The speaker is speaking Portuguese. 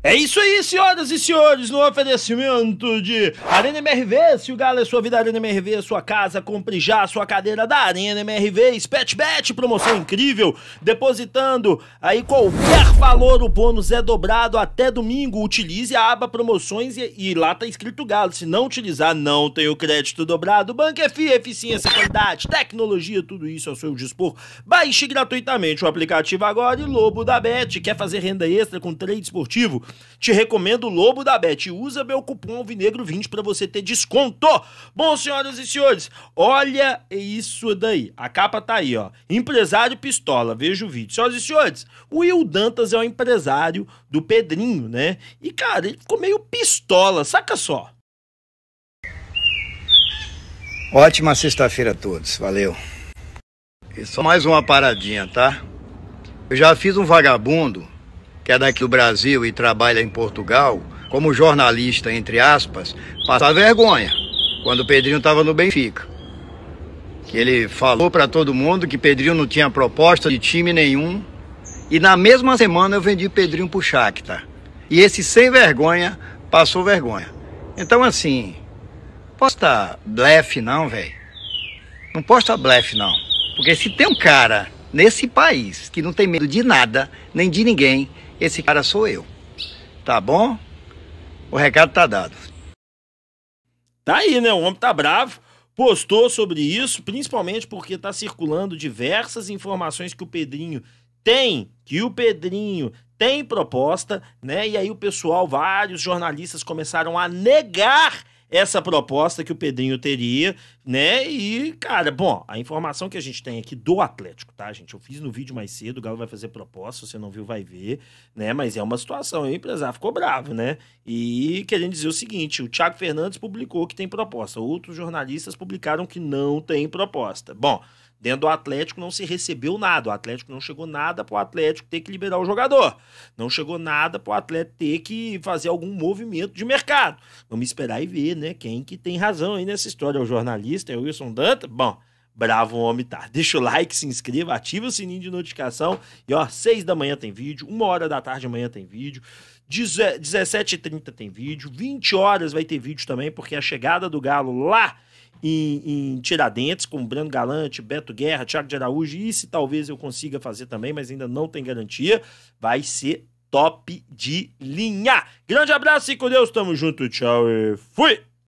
É isso aí, senhoras e senhores, no oferecimento de Arena MRV. Se o galo é sua vida, Arena MRV é sua casa. Compre já a sua cadeira da Arena MRV. Spetbet, promoção incrível. Depositando aí qualquer valor, o bônus é dobrado até domingo. Utilize a aba promoções e, e lá tá escrito galo. Se não utilizar, não tem o crédito dobrado. Banca FI, eficiência, qualidade, tecnologia, tudo isso ao seu dispor. Baixe gratuitamente o aplicativo agora e Lobo da Bet. Quer fazer renda extra com trade esportivo? Te recomendo o Lobo da Bet. Usa meu cupom Alvinegro20 para você ter desconto. Bom, senhoras e senhores, olha isso daí. A capa tá aí, ó. Empresário Pistola, veja o vídeo. Senhoras e senhores, o Will Dantas é o empresário do Pedrinho, né? E, cara, ele ficou meio pistola, saca só. Ótima sexta-feira a todos, valeu. E só mais uma paradinha, tá? Eu já fiz um vagabundo que é daqui do Brasil e trabalha em Portugal, como jornalista, entre aspas, passa vergonha quando o Pedrinho estava no Benfica. Que ele falou para todo mundo que Pedrinho não tinha proposta de time nenhum. E na mesma semana eu vendi Pedrinho pro Shakhtar. E esse sem vergonha passou vergonha. Então assim, posta blefe não, velho. Não posta blefe não. Porque se tem um cara nesse país que não tem medo de nada, nem de ninguém, esse cara sou eu. Tá bom? O recado tá dado. Tá aí, né? O homem tá bravo. Postou sobre isso, principalmente porque tá circulando diversas informações que o Pedrinho tem, que o Pedrinho tem proposta, né? E aí o pessoal, vários jornalistas começaram a negar essa proposta que o Pedrinho teria, né? E, cara, bom, a informação que a gente tem aqui do Atlético, tá, gente? Eu fiz no vídeo mais cedo, o Galo vai fazer proposta, se você não viu, vai ver, né? Mas é uma situação, o empresário ficou bravo, né? E querendo dizer o seguinte: o Thiago Fernandes publicou que tem proposta, outros jornalistas publicaram que não tem proposta. Bom. Dentro do Atlético não se recebeu nada. O Atlético não chegou nada para o Atlético ter que liberar o jogador. Não chegou nada para o Atlético ter que fazer algum movimento de mercado. Vamos esperar e ver, né? Quem que tem razão aí nessa história? É o jornalista, é o Wilson Danta? Bom, bravo homem tá. Deixa o like, se inscreva, ativa o sininho de notificação. E ó, 6 da manhã tem vídeo, 1 hora da tarde amanhã tem vídeo. 17h30 tem vídeo, 20 horas vai ter vídeo também, porque a chegada do Galo lá em, em Tiradentes, com Brando Galante, Beto Guerra, Thiago de Araújo, e se talvez eu consiga fazer também, mas ainda não tem garantia, vai ser top de linha. Grande abraço e com Deus, tamo junto, tchau e fui!